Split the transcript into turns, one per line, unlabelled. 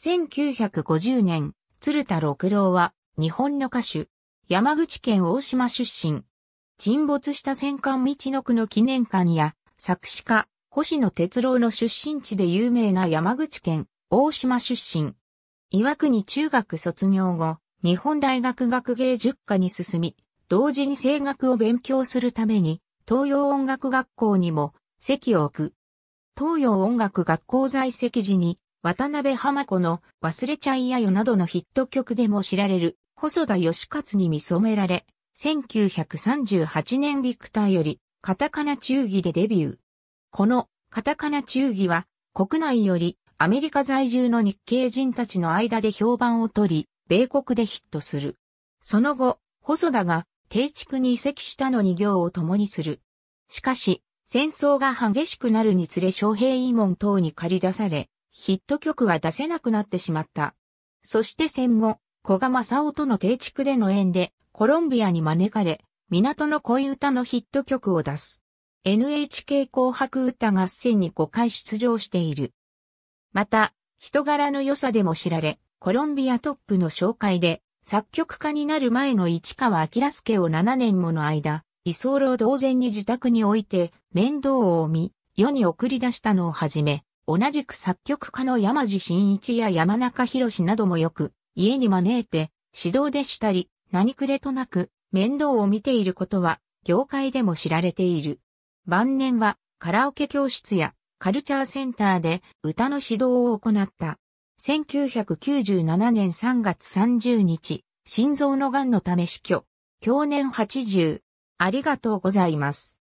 1950年、鶴田六郎は、日本の歌手、山口県
大島出身。沈没した戦艦道の区の記念館や、作詞家、星野哲郎の出身地で有名な山口県大島出身。岩国中学卒業後、日本大学学芸術科に進み、同時に声楽を勉強するために、東洋音楽学校にも席を置く。東洋音楽学校在籍時に渡辺浜子の忘れちゃいやよなどのヒット曲でも知られる細田義勝に見染められ、1938年ビクターよりカタカナ忠義でデビュー。このカタカナ忠義は国内よりアメリカ在住の日系人たちの間で評判を取り、米国でヒットする。その後、細田が定築に移籍したのに行を共にする。しかし、戦争が激しくなるにつれ将兵慰問等に駆り出され、ヒット曲は出せなくなってしまった。そして戦後、小賀正夫との定築での縁で、コロンビアに招かれ、港の恋歌のヒット曲を出す。NHK 紅白歌合戦に5回出場している。また、人柄の良さでも知られ、コロンビアトップの紹介で、作曲家になる前の市川明助を7年もの間、居候同然に自宅に置いて、面倒を見、世に送り出したのをはじめ、同じく作曲家の山地真一や山中博などもよく、家に招いて、指導でしたり、何くれとなく、面倒を見ていることは、業界でも知られている。晩年は、カラオケ教室や、カルチャーセンターで、歌の指導を行った。1997年3月30日、心臓の癌のため死去。去
年80。ありがとうございます。